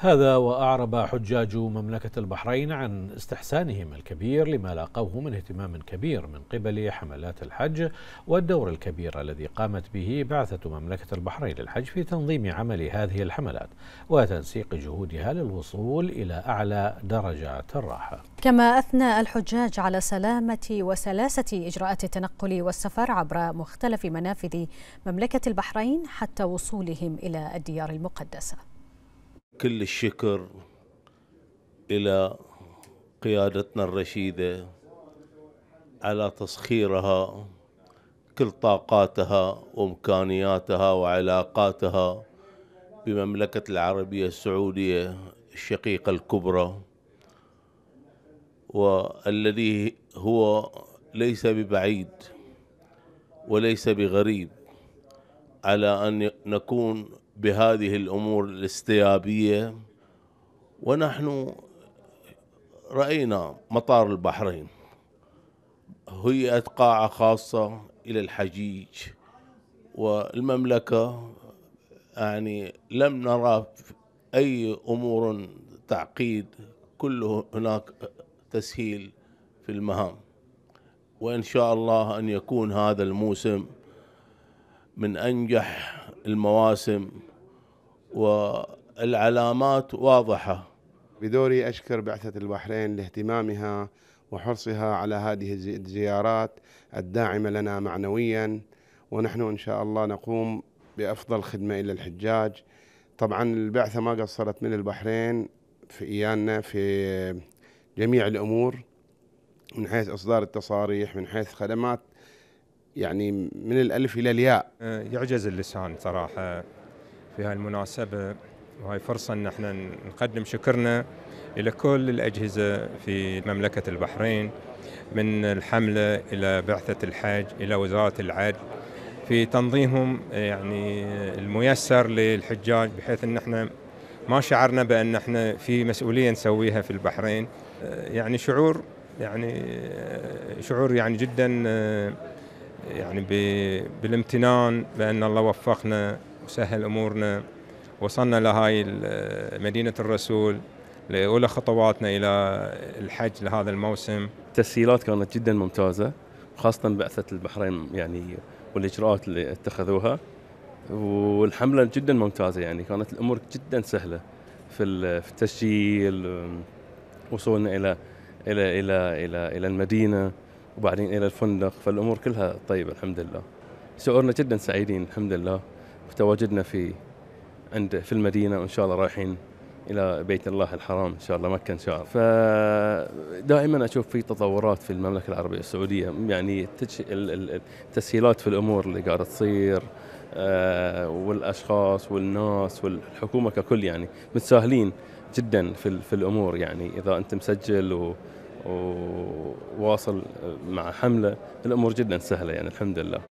هذا وأعرب حجاج مملكة البحرين عن استحسانهم الكبير لما لاقوه من اهتمام كبير من قبل حملات الحج والدور الكبير الذي قامت به بعثة مملكة البحرين للحج في تنظيم عمل هذه الحملات وتنسيق جهودها للوصول إلى أعلى درجات الراحة كما أثنى الحجاج على سلامة وسلاسة إجراءات التنقل والسفر عبر مختلف منافذ مملكة البحرين حتى وصولهم إلى الديار المقدسة كل الشكر إلى قيادتنا الرشيدة على تسخيرها كل طاقاتها وإمكانياتها وعلاقاتها بمملكة العربية السعودية الشقيقة الكبرى والذي هو ليس ببعيد وليس بغريب على ان نكون بهذه الامور الاستيابيه ونحن راينا مطار البحرين هيئت قاعه خاصه الى الحجيج والمملكه يعني لم نرى اي امور تعقيد كله هناك تسهيل في المهام وان شاء الله ان يكون هذا الموسم من أنجح المواسم والعلامات واضحة بدوري أشكر بعثة البحرين لاهتمامها وحرصها على هذه الزيارات الداعمة لنا معنويا ونحن إن شاء الله نقوم بأفضل خدمة إلى الحجاج طبعا البعثة ما قصرت من البحرين في إيانا في جميع الأمور من حيث إصدار التصاريح من حيث خدمات يعني من الألف إلى الياء آه، يعجز اللسان صراحة في هاي المناسبة وهاي فرصة أن احنا نقدم شكرنا إلى كل الأجهزة في مملكة البحرين من الحملة إلى بعثة الحج إلى وزارة العدل في تنظيمهم آه، يعني الميسر للحجاج بحيث أن احنا ما شعرنا بأن احنا في مسؤولية نسويها في البحرين آه، يعني شعور يعني شعور يعني جدا يعني بالامتنان بأن الله وفقنا وسهل أمورنا وصلنا لهاي مدينة الرسول لأولى خطواتنا إلى الحج لهذا الموسم التسهيلات كانت جدا ممتازة خاصة بعثة البحرين يعني والإجراءات اللي اتخذوها والحملة جدا ممتازة يعني كانت الأمور جدا سهلة في التسجيل وصولنا إلى إلى إلى إلى إلى, إلى المدينة وبعدين إلى الفندق فالأمور كلها طيبة الحمد لله شعورنا جدا سعيدين الحمد لله وتواجدنا في عند في المدينة وإن شاء الله رايحين إلى بيت الله الحرام إن شاء الله مكة إن شاء الله فدائما أشوف في تطورات في المملكة العربية السعودية يعني التسهيلات في الأمور اللي قاعدة تصير آه، والاشخاص والناس والحكومه ككل يعني متساهلين جدا في, في الامور يعني اذا انت مسجل وواصل مع حمله الامور جدا سهله يعني الحمد لله